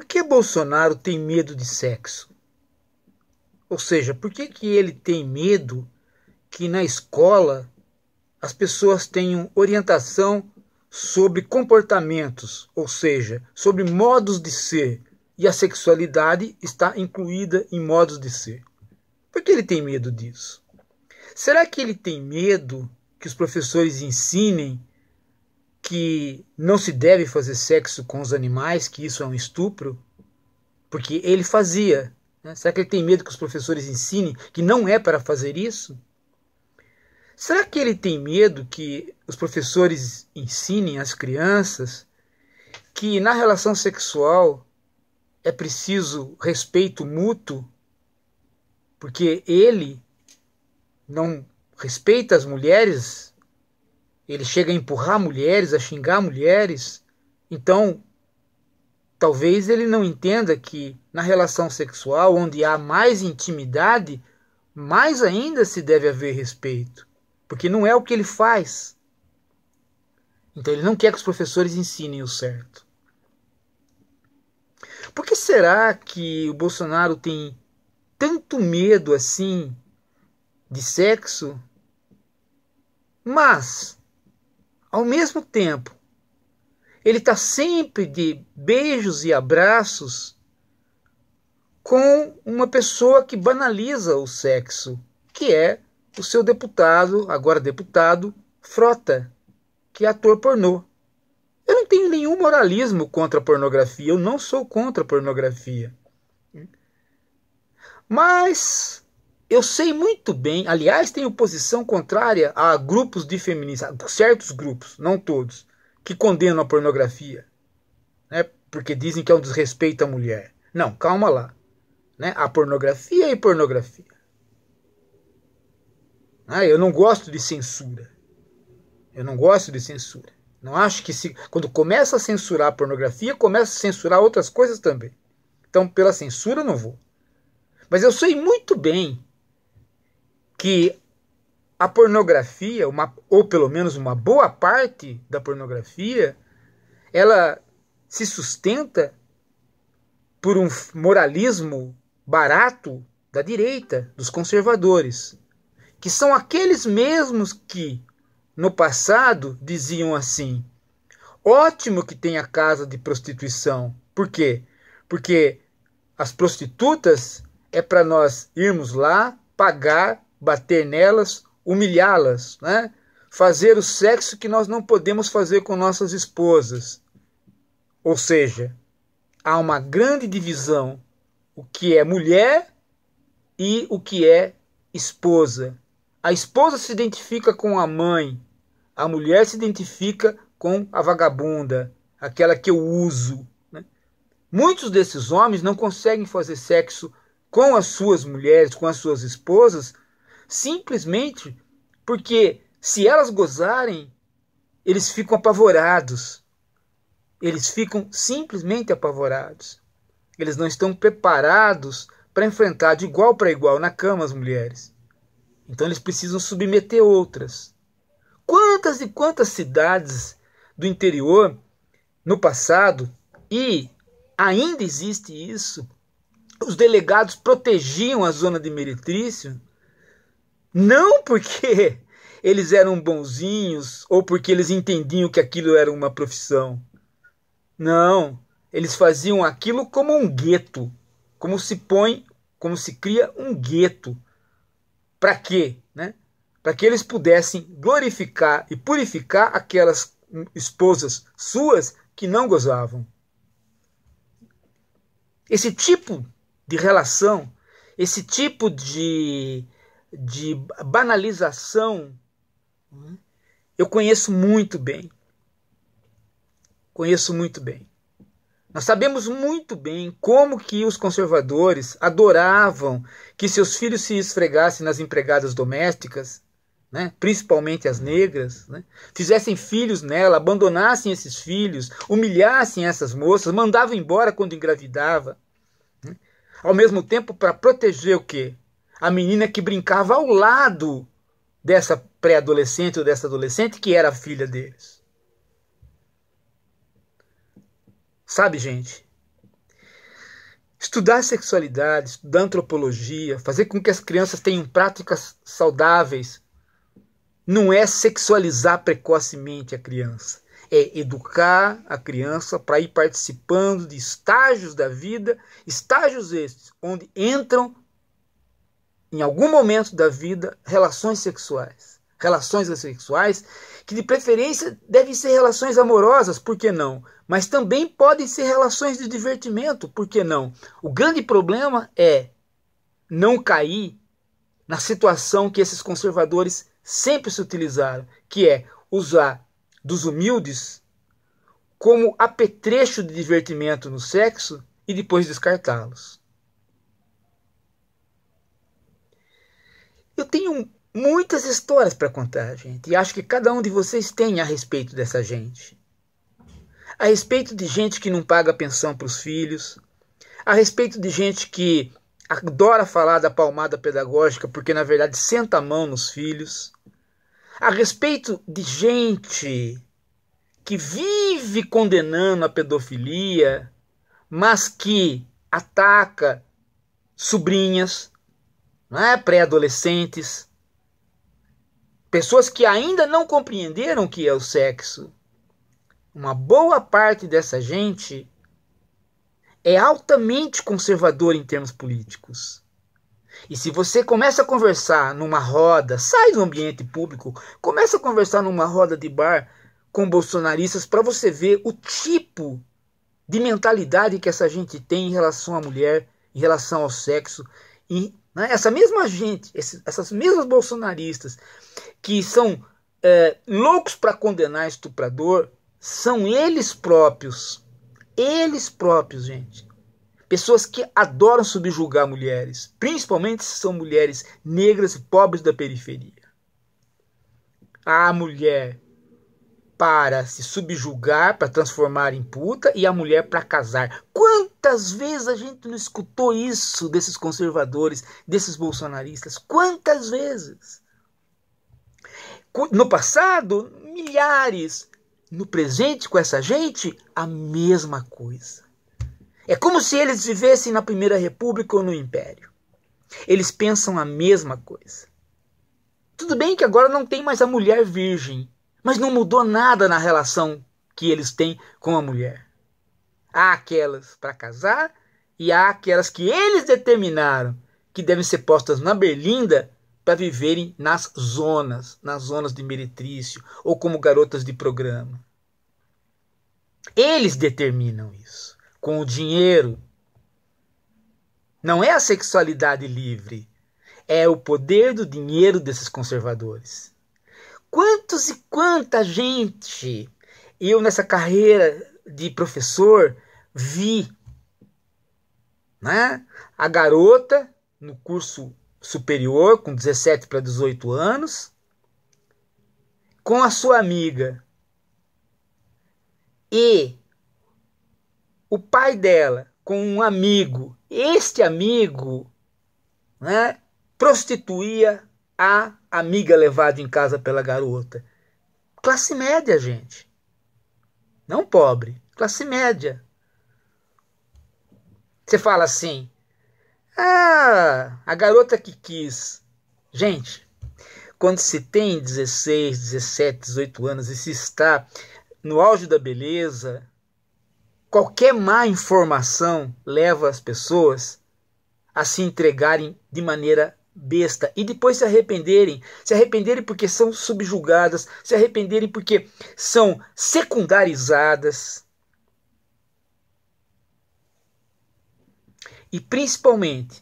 por que Bolsonaro tem medo de sexo? Ou seja, por que, que ele tem medo que na escola as pessoas tenham orientação sobre comportamentos, ou seja, sobre modos de ser, e a sexualidade está incluída em modos de ser? Por que ele tem medo disso? Será que ele tem medo que os professores ensinem que não se deve fazer sexo com os animais, que isso é um estupro, porque ele fazia. Né? Será que ele tem medo que os professores ensinem que não é para fazer isso? Será que ele tem medo que os professores ensinem às crianças que na relação sexual é preciso respeito mútuo, porque ele não respeita as mulheres ele chega a empurrar mulheres, a xingar mulheres. Então, talvez ele não entenda que na relação sexual, onde há mais intimidade, mais ainda se deve haver respeito, porque não é o que ele faz. Então, ele não quer que os professores ensinem o certo. Por que será que o Bolsonaro tem tanto medo assim de sexo? Mas ao mesmo tempo, ele está sempre de beijos e abraços com uma pessoa que banaliza o sexo, que é o seu deputado, agora deputado, Frota, que é ator pornô. Eu não tenho nenhum moralismo contra a pornografia, eu não sou contra a pornografia. Mas eu sei muito bem, aliás, tenho posição contrária a grupos de feministas, certos grupos, não todos, que condenam a pornografia, né? porque dizem que é um desrespeito à mulher. Não, calma lá. Né? A pornografia é pornografia. Ah, eu não gosto de censura. Eu não gosto de censura. Não acho que se, quando começa a censurar a pornografia, começa a censurar outras coisas também. Então, pela censura, não vou. Mas eu sei muito bem que a pornografia, uma, ou pelo menos uma boa parte da pornografia, ela se sustenta por um moralismo barato da direita, dos conservadores, que são aqueles mesmos que, no passado, diziam assim: ótimo que tenha casa de prostituição. Por quê? Porque as prostitutas é para nós irmos lá pagar bater nelas, humilhá-las, né? fazer o sexo que nós não podemos fazer com nossas esposas. Ou seja, há uma grande divisão o que é mulher e o que é esposa. A esposa se identifica com a mãe, a mulher se identifica com a vagabunda, aquela que eu uso. Né? Muitos desses homens não conseguem fazer sexo com as suas mulheres, com as suas esposas, simplesmente porque se elas gozarem, eles ficam apavorados. Eles ficam simplesmente apavorados. Eles não estão preparados para enfrentar de igual para igual na cama as mulheres. Então eles precisam submeter outras. Quantas e quantas cidades do interior no passado e ainda existe isso. Os delegados protegiam a zona de meretrício não porque eles eram bonzinhos ou porque eles entendiam que aquilo era uma profissão. Não, eles faziam aquilo como um gueto, como se põe, como se cria um gueto. Para quê? Né? Para que eles pudessem glorificar e purificar aquelas esposas suas que não gozavam. Esse tipo de relação, esse tipo de de banalização, hum? eu conheço muito bem. Conheço muito bem. Nós sabemos muito bem como que os conservadores adoravam que seus filhos se esfregassem nas empregadas domésticas, né? principalmente as negras, né? fizessem filhos nela, abandonassem esses filhos, humilhassem essas moças, mandavam embora quando engravidava. Né? Ao mesmo tempo, para proteger o quê? a menina que brincava ao lado dessa pré-adolescente ou dessa adolescente que era filha deles. Sabe, gente? Estudar sexualidade, estudar antropologia, fazer com que as crianças tenham práticas saudáveis, não é sexualizar precocemente a criança. É educar a criança para ir participando de estágios da vida, estágios estes, onde entram em algum momento da vida, relações sexuais. Relações sexuais que, de preferência, devem ser relações amorosas, por que não? Mas também podem ser relações de divertimento, por que não? O grande problema é não cair na situação que esses conservadores sempre se utilizaram, que é usar dos humildes como apetrecho de divertimento no sexo e depois descartá-los. Eu tenho muitas histórias para contar, gente, e acho que cada um de vocês tem a respeito dessa gente. A respeito de gente que não paga pensão para os filhos, a respeito de gente que adora falar da palmada pedagógica porque na verdade senta a mão nos filhos, a respeito de gente que vive condenando a pedofilia, mas que ataca sobrinhas, né, pré-adolescentes, pessoas que ainda não compreenderam o que é o sexo. Uma boa parte dessa gente é altamente conservador em termos políticos. E se você começa a conversar numa roda, sai do ambiente público, começa a conversar numa roda de bar com bolsonaristas para você ver o tipo de mentalidade que essa gente tem em relação à mulher, em relação ao sexo, em né? Essa mesma gente, esse, essas mesmas bolsonaristas que são é, loucos para condenar estuprador, são eles próprios. Eles próprios, gente. Pessoas que adoram subjugar mulheres, principalmente se são mulheres negras e pobres da periferia. A mulher para se subjugar, para transformar em puta, e a mulher para casar. Quantas vezes a gente não escutou isso desses conservadores, desses bolsonaristas? Quantas vezes? No passado, milhares. No presente, com essa gente, a mesma coisa. É como se eles vivessem na Primeira República ou no Império. Eles pensam a mesma coisa. Tudo bem que agora não tem mais a mulher virgem, mas não mudou nada na relação que eles têm com a mulher. Há aquelas para casar e há aquelas que eles determinaram que devem ser postas na berlinda para viverem nas zonas, nas zonas de meretrício ou como garotas de programa. Eles determinam isso com o dinheiro. Não é a sexualidade livre, é o poder do dinheiro desses conservadores. Quantos e quanta gente eu nessa carreira de professor, vi né, a garota no curso superior, com 17 para 18 anos, com a sua amiga. E o pai dela com um amigo. Este amigo né, prostituía a amiga levada em casa pela garota. Classe média, gente. Não pobre, classe média. Você fala assim: "Ah, a garota que quis". Gente, quando se tem 16, 17, 18 anos e se está no auge da beleza, qualquer má informação leva as pessoas a se entregarem de maneira besta e depois se arrependerem, se arrependerem porque são subjugadas, se arrependerem porque são secundarizadas. E principalmente,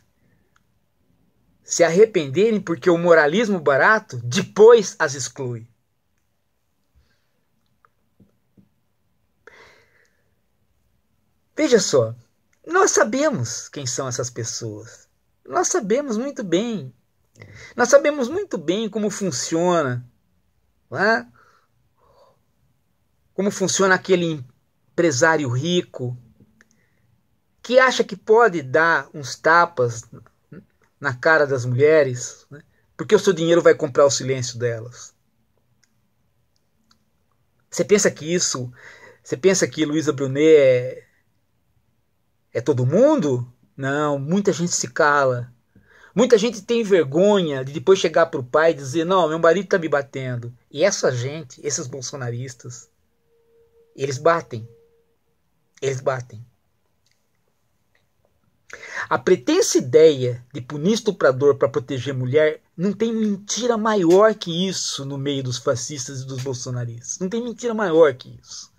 se arrependerem porque o moralismo barato depois as exclui. Veja só, nós sabemos quem são essas pessoas. Nós sabemos muito bem. Nós sabemos muito bem como funciona. É? Como funciona aquele empresário rico que acha que pode dar uns tapas na cara das mulheres, né? porque o seu dinheiro vai comprar o silêncio delas. Você pensa que isso, você pensa que Luísa Brunet é, é todo mundo? Não, muita gente se cala. Muita gente tem vergonha de depois chegar para o pai e dizer: Não, meu marido está me batendo. E essa é gente, esses bolsonaristas, eles batem. Eles batem. A pretensa ideia de punir estuprador para proteger mulher não tem mentira maior que isso no meio dos fascistas e dos bolsonaristas. Não tem mentira maior que isso.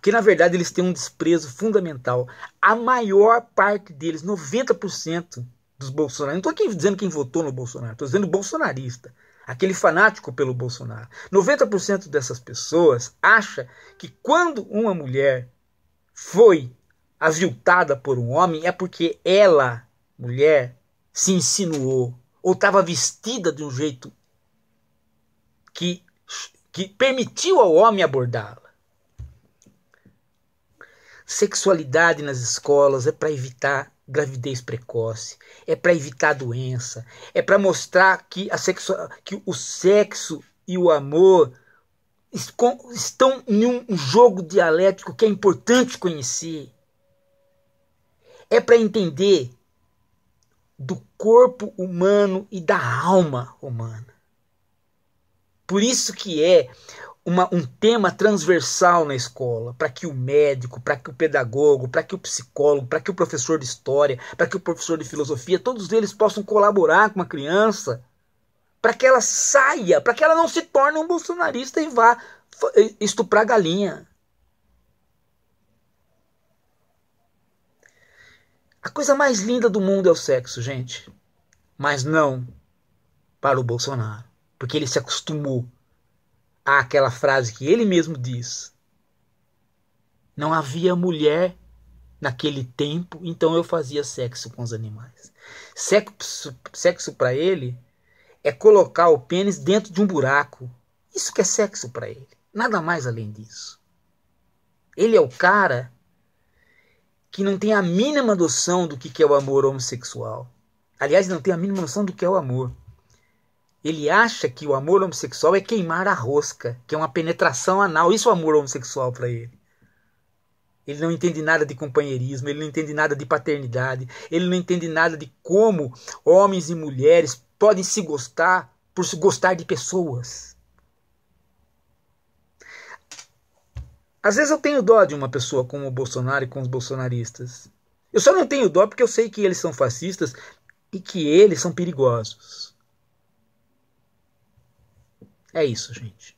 Porque na verdade eles têm um desprezo fundamental. A maior parte deles, 90% dos bolsonaristas, não estou aqui dizendo quem votou no Bolsonaro, estou dizendo bolsonarista, aquele fanático pelo Bolsonaro. 90% dessas pessoas acha que quando uma mulher foi aviltada por um homem é porque ela, mulher, se insinuou ou estava vestida de um jeito que, que permitiu ao homem abordá-la. Sexualidade nas escolas é para evitar gravidez precoce, é para evitar doença, é para mostrar que, a que o sexo e o amor estão em um jogo dialético que é importante conhecer. É para entender do corpo humano e da alma humana. Por isso que é uma, um tema transversal na escola, para que o médico, para que o pedagogo, para que o psicólogo, para que o professor de história, para que o professor de filosofia, todos eles possam colaborar com a criança, para que ela saia, para que ela não se torne um bolsonarista e vá estuprar galinha. A coisa mais linda do mundo é o sexo, gente. Mas não para o Bolsonaro, porque ele se acostumou àquela frase que ele mesmo diz: Não havia mulher naquele tempo, então eu fazia sexo com os animais. Sexo, sexo para ele é colocar o pênis dentro de um buraco. Isso que é sexo para ele. Nada mais além disso. Ele é o cara que não tem a mínima noção do que é o amor homossexual. Aliás, não tem a mínima noção do que é o amor. Ele acha que o amor homossexual é queimar a rosca, que é uma penetração anal. Isso é o amor homossexual para ele. Ele não entende nada de companheirismo, ele não entende nada de paternidade, ele não entende nada de como homens e mulheres podem se gostar por se gostar de pessoas. Às vezes eu tenho dó de uma pessoa como o Bolsonaro e com os bolsonaristas. Eu só não tenho dó porque eu sei que eles são fascistas e que eles são perigosos. É isso, gente.